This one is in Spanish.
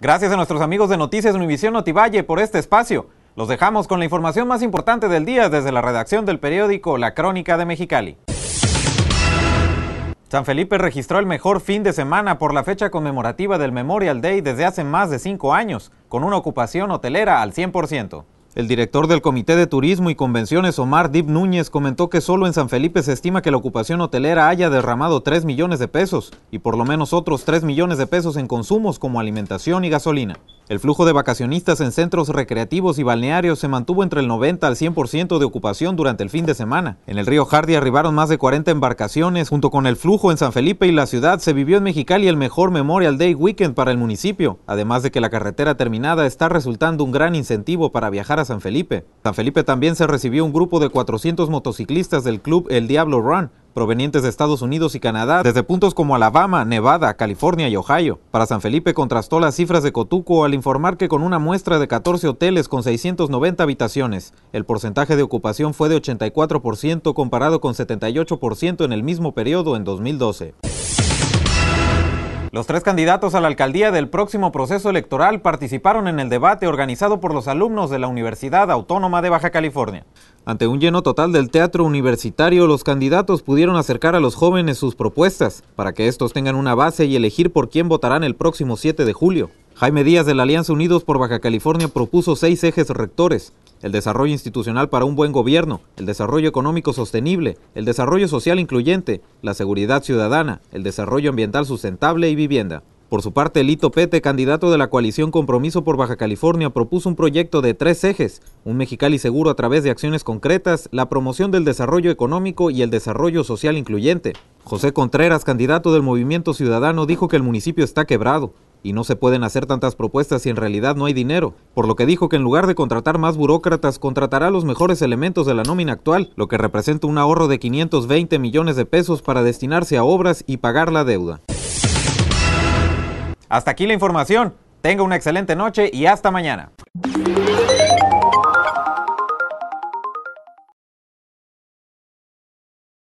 Gracias a nuestros amigos de Noticias Univisión Notivalle por este espacio. Los dejamos con la información más importante del día desde la redacción del periódico La Crónica de Mexicali. San Felipe registró el mejor fin de semana por la fecha conmemorativa del Memorial Day desde hace más de cinco años, con una ocupación hotelera al 100%. El director del Comité de Turismo y Convenciones, Omar Dib Núñez, comentó que solo en San Felipe se estima que la ocupación hotelera haya derramado 3 millones de pesos y por lo menos otros 3 millones de pesos en consumos como alimentación y gasolina. El flujo de vacacionistas en centros recreativos y balnearios se mantuvo entre el 90 al 100% de ocupación durante el fin de semana. En el río Hardy arribaron más de 40 embarcaciones. Junto con el flujo en San Felipe y la ciudad, se vivió en Mexicali el mejor Memorial Day Weekend para el municipio, además de que la carretera terminada está resultando un gran incentivo para viajar a San Felipe. San Felipe también se recibió un grupo de 400 motociclistas del club El Diablo Run, provenientes de Estados Unidos y Canadá, desde puntos como Alabama, Nevada, California y Ohio. Para San Felipe contrastó las cifras de Cotuco al informar que con una muestra de 14 hoteles con 690 habitaciones, el porcentaje de ocupación fue de 84% comparado con 78% en el mismo periodo en 2012. Los tres candidatos a la alcaldía del próximo proceso electoral participaron en el debate organizado por los alumnos de la Universidad Autónoma de Baja California. Ante un lleno total del teatro universitario, los candidatos pudieron acercar a los jóvenes sus propuestas para que estos tengan una base y elegir por quién votarán el próximo 7 de julio. Jaime Díaz de la Alianza Unidos por Baja California propuso seis ejes rectores, el desarrollo institucional para un buen gobierno, el desarrollo económico sostenible, el desarrollo social incluyente, la seguridad ciudadana, el desarrollo ambiental sustentable y vivienda. Por su parte, Lito Pete, candidato de la coalición Compromiso por Baja California, propuso un proyecto de tres ejes, un Mexicali seguro a través de acciones concretas, la promoción del desarrollo económico y el desarrollo social incluyente. José Contreras, candidato del Movimiento Ciudadano, dijo que el municipio está quebrado, y no se pueden hacer tantas propuestas si en realidad no hay dinero, por lo que dijo que en lugar de contratar más burócratas, contratará los mejores elementos de la nómina actual, lo que representa un ahorro de 520 millones de pesos para destinarse a obras y pagar la deuda. Hasta aquí la información. Tenga una excelente noche y hasta mañana.